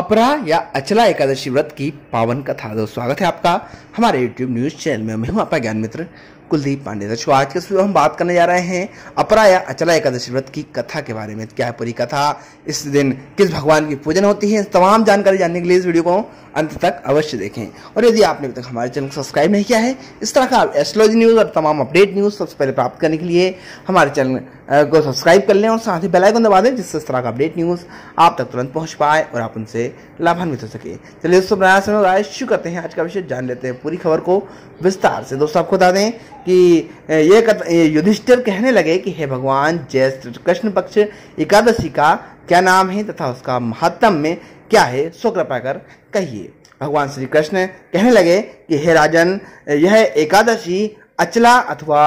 अपरा या अचला एकादशी व्रत की पावन कथा दो स्वागत है आपका हमारे YouTube न्यूज चैनल में मैं हूं आपका ज्ञान मित्र कुलदीप पांडे दर्शकों तो आज के वीडियो हम बात करने जा रहे हैं अपरा या अचला एकादशी व्रत की कथा के बारे में क्या है पूरी कथा इस दिन किस भगवान की पूजन होती है तमाम जानकारी जानने के लिए इस वीडियो को अंत तक अवश्य देखें और यदि आपने अभी तक हमारे चैनल को सब्सक्राइब नहीं किया है इस तरह का एस्ट्रोलॉजी न्यूज़ और तमाम अपडेट न्यूज़ सबसे पहले प्राप्त करने के लिए हमारे चैनल को सब्सक्राइब कर लें और साथ ही बेलाइकन दबा दें जिससे इस तरह का अपडेट न्यूज़ आप तक तुरंत पहुँच पाए और आप उनसे लाभान्वित हो सके चलिए दोस्तों प्रयास राय शुरू करते हैं आज का विषय जान लेते हैं पूरी खबर को विस्तार से दोस्तों आपको बता दें कि ये, युधिष्ठिर कहने लगे कि हे भगवान जय कृष्ण पक्ष एकादशी का क्या नाम है तथा उसका महत्तम में क्या है सो कृपा कर कहिए भगवान श्री कृष्ण कहने लगे कि हे राजन यह एकादशी अचला अथवा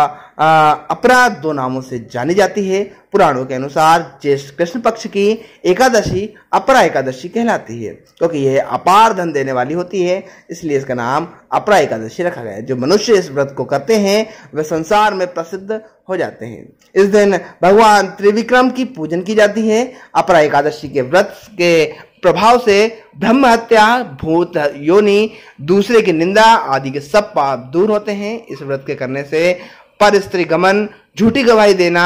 अपराध दो नामों से जानी जाती है पुराणों के अनुसार ज्येष्ठ कृष्ण पक्ष की एकादशी अपरा एकादशी कहलाती है क्योंकि यह अपार धन देने वाली होती है इसलिए इसका नाम अपरा एकादशी रखा गया है जो मनुष्य इस व्रत को करते हैं वे संसार में प्रसिद्ध हो जाते हैं इस दिन भगवान त्रिविक्रम की पूजन की जाती है अपरा एकादशी के व्रत के प्रभाव से ब्रह्म हत्या भूत योनि दूसरे की निंदा आदि के सब पाप दूर होते हैं इस व्रत के करने से पर स्त्री गमन झूठी गवाही देना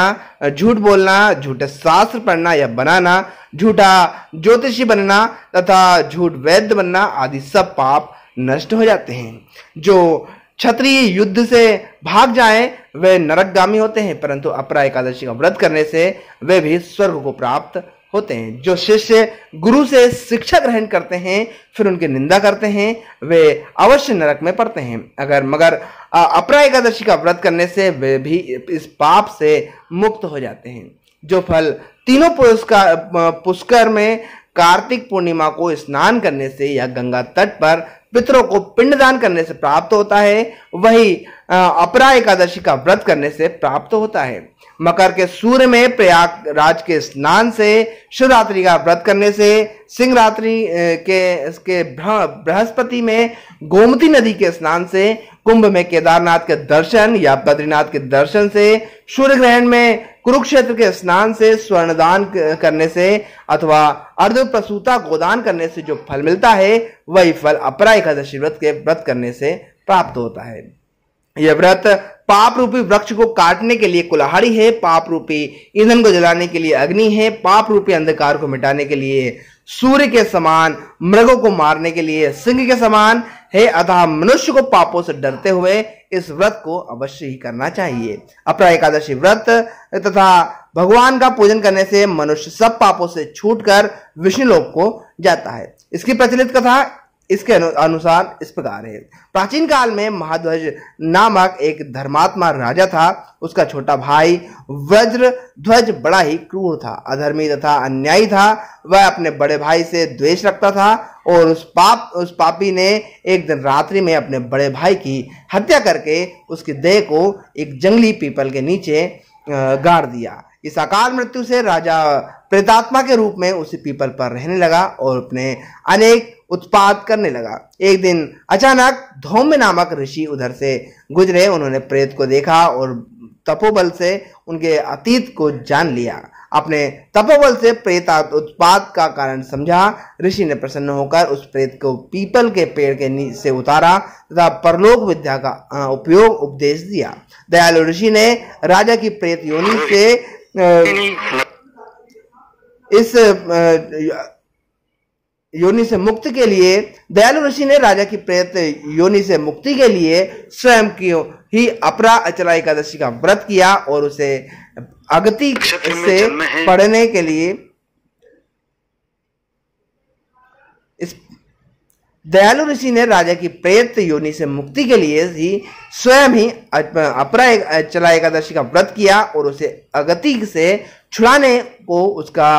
झूठ बोलना झूठे शास्त्र पढ़ना या बनाना झूठा ज्योतिषी बनना तथा झूठ वैद्य बनना आदि सब पाप नष्ट हो जाते हैं जो क्षत्रिय युद्ध से भाग जाए वे नरकगामी होते हैं परंतु अपरा एकादशी का व्रत करने से वे भी स्वर्ग को प्राप्त होते हैं जो शिष्य गुरु से शिक्षा ग्रहण करते हैं फिर उनकी निंदा करते हैं वे अवश्य नरक में पड़ते हैं अगर मगर अपरा एकादशी का व्रत करने से वे भी इस पाप से मुक्त हो जाते हैं जो फल तीनों पुरस्कार पुष्कर में कार्तिक पूर्णिमा को स्नान करने से या गंगा तट पर पितरों को पिंडदान करने से प्राप्त होता है वही अपरा एकादशी का व्रत करने से प्राप्त होता है मकर के सूर्य में प्रयागराज के स्नान से शिवरात्रि का व्रत करने से सिंह रात्रि के इसके बृहस्पति में गोमती नदी के स्नान से कुंभ में केदारनाथ के दर्शन या बद्रीनाथ के दर्शन से सूर्य ग्रहण में कुरुक्षेत्र के स्नान से स्वर्णदान करने से अथवा अर्ध प्रसूता गोदान करने से जो फल मिलता है वही फल अपरा एकादशी व्रत के व्रत करने से प्राप्त होता है यह व्रत पाप रूपी वृक्ष को काटने के लिए कुल्हाड़ी है पाप रूपी ईंधन को जलाने के लिए अग्नि है पाप रूपी अंधकार को मिटाने के लिए सूर्य के समान मृगों को मारने के लिए सिंह के समान है अतः मनुष्य को पापों से डरते हुए इस व्रत को अवश्य ही करना चाहिए अपरा एकादशी व्रत तथा भगवान का पूजन करने से मनुष्य सब पापों से कर विष्णु लोक को जाता है इसकी प्रचलित कथा इसके अनुसार इस प्रकार है प्राचीन काल में महाध्वज नामक एक धर्मात्मा राजा था उसका छोटा भाई वज्र ध्वज बड़ा ही क्रूर था अधर्मी तथा अन्यायी था वह अपने बड़े भाई से द्वेष रखता था और उस पाप उस पापी ने एक दिन रात्रि में अपने बड़े भाई की हत्या करके उसके देह को एक जंगली पीपल के नीचे गाड़ दिया इस अकाल मृत्यु से राजा प्रेतात्मा के रूप में उसी पीपल पर रहने लगा और अपने अनेक उत्पाद करने लगा एक दिन अचानक धौम्य नामक ऋषि उधर से गुजरे उन्होंने प्रेत को देखा और तपोबल से उनके अतीत को जान लिया अपने तपोबल से प्रेत उत्पाद का कारण समझा ऋषि ने प्रसन्न होकर उस प्रेत को पीपल के पेड़ के नीचे से उतारा तथा परलोक विद्या का उपयोग उपदेश दिया दयालु ऋषि ने राजा की प्रेत योनि से Uh, इस uh, योनि से मुक्ति के लिए दयालु ऋषि ने राजा की प्रेत योनि से मुक्ति के लिए स्वयं की ही अपरा अचला एकादशी का व्रत किया और उसे अगति से पढ़ने के लिए दयालु ऋषि ने राजा की प्रेत योनि से मुक्ति के लिए ही स्वयं ही अपरा चला एकादशी का व्रत किया और उसे अगति से छुड़ाने को उसका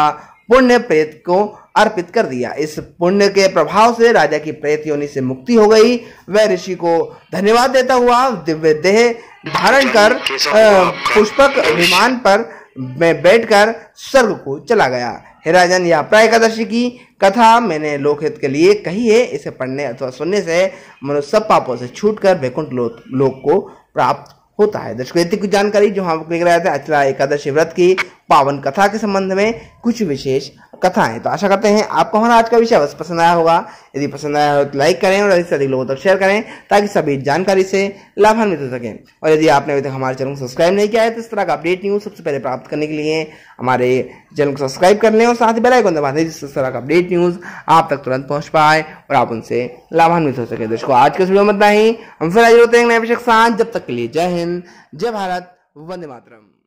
पुण्य प्रेत को अर्पित कर दिया इस पुण्य के प्रभाव से राजा की प्रेत योनि से मुक्ति हो गई वह ऋषि को धन्यवाद देता हुआ दिव्य देह धारण कर पुष्पक विमान पर में बैठकर स्वर्ग को चला गया हे राजन या एकादशी की कथा मैंने लोकहित के लिए कही है इसे पढ़ने अथवा सुनने से मनुष्य सब पापों से छूट कर वैकुंठ लोक को प्राप्त होता है दर्शकों इतनी कुछ जानकारी जो हम लेकर आए थे अचला एकादशी व्रत की पावन कथा के संबंध में कुछ विशेष कथा है तो आशा करते हैं आपको हमारा आज का विषय अवश्य पसंद आया होगा यदि पसंद आया हो तो लाइक करें और अधिक से अधिक लोगों तक शेयर करें ताकि सभी जानकारी से लाभान्वित हो सकें और यदि आपने अभी तक हमारे चैनल को सब्सक्राइब नहीं किया है तो इस तरह का अपडेट न्यूज़ सबसे पहले प्राप्त करने के लिए हमारे चैनल को सब्सक्राइब कर लें और साथ ही बेलाइकन दबा दें जिससे इस तरह का अपडेट न्यूज़ आप तक तुरंत पहुँच पाए और आप उनसे लाभान्वित हो सके दोस्तों आज के वीडियो में इतना ही हम फिर आज होते हैं नए विषय साथ जब तक के लिए जय हिंद जय भारत वंदे मातरम